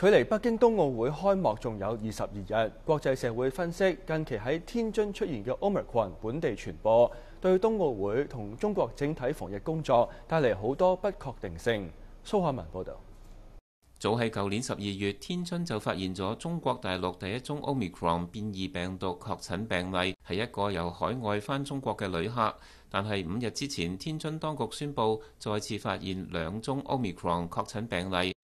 距離北京冬奧會開幕仲有二十二日，國際社會分析近期喺天津出現嘅 Omicron 本地傳播，對冬奧會同中國整體防疫工作帶嚟好多不確定性。蘇漢文報導。早喺舊年十二月，天津就發現咗中國大陸第一宗 Omicron 變異病毒確診病例，係一個由海外翻中國嘅旅客。但係五日之前，天津當局宣布再次發現兩宗 Omicron 確診病例。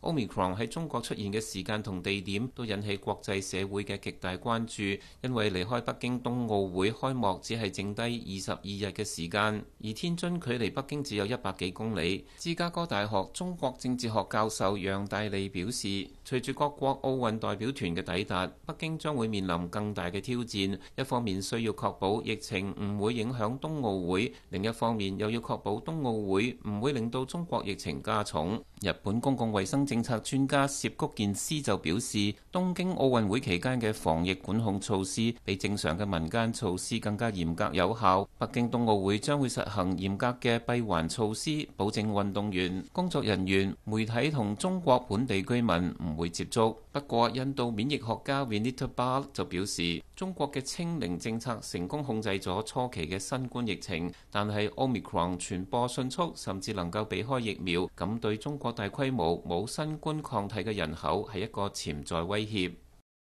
Omicron 喺中國出現嘅時間同地點都引起國際社會嘅極大關注，因為離開北京冬奧會開幕只係剩低二十二日嘅時間，而天津距離北京只有一百幾公里。芝加哥大學中國政治學教授楊大利表示，隨住各國奧運代表團嘅抵達，北京將會面臨更大嘅挑戰。一方面需要確保疫情唔會影響冬奧會，另一方面又要確保冬奧會唔會令到中國疫情加重。日本公共衛生政策專家涉谷健司就表示，東京奧運會期間嘅防疫管控措施比正常嘅民間措施更加嚴格有效。北京冬奧會將會實行嚴格嘅閉環措施，保證運動員、工作人員、媒體同中國本地居民唔會接觸。不過，印度免疫學家 Vinita 巴就表示，中國嘅清零政策成功控制咗初期嘅新冠疫情，但係 Omicron 傳播迅速，甚至能夠避開疫苗，咁對中國大規模冇。新冠抗體嘅人口係一個潛在威脅。